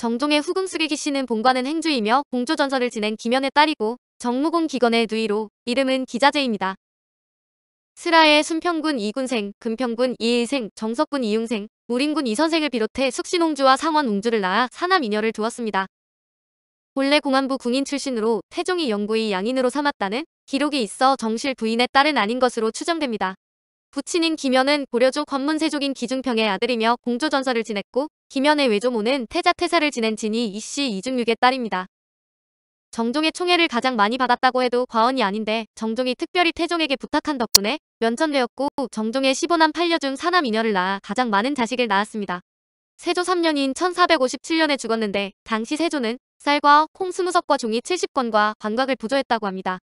정종의 후궁 수리기 씨는 본관은 행주이며 공조전설을 지낸 김연의 딸이고 정무공 기건의 누이로 이름은 기자재입니다. 슬하의 순평군 2군생, 금평군 2일생, 정석군 2웅생, 무림군 2선생을 비롯해 숙신홍주와 상원웅주를 낳아 사남이녀를 두었습니다. 본래 공안부 궁인 출신으로 태종이 영구의 양인으로 삼았다는 기록이 있어 정실 부인의 딸은 아닌 것으로 추정됩니다. 부친인 김연은 고려조 권문세족인 기중평의 아들이며 공조전설을 지냈고 김연의 외조모는 태자태사를 지낸 진이 이씨 이중육의 딸입니다. 정종의 총애를 가장 많이 받았다고 해도 과언이 아닌데 정종이 특별히 태종에게 부탁한 덕분에 면천되었고 정종의 15남 8녀 중4남 2녀를 낳아 가장 많은 자식을 낳았습니다. 세조 3년인 1457년에 죽었는데 당시 세조는 쌀과 콩 20석과 종이 70권과 관각을 부조했다고 합니다.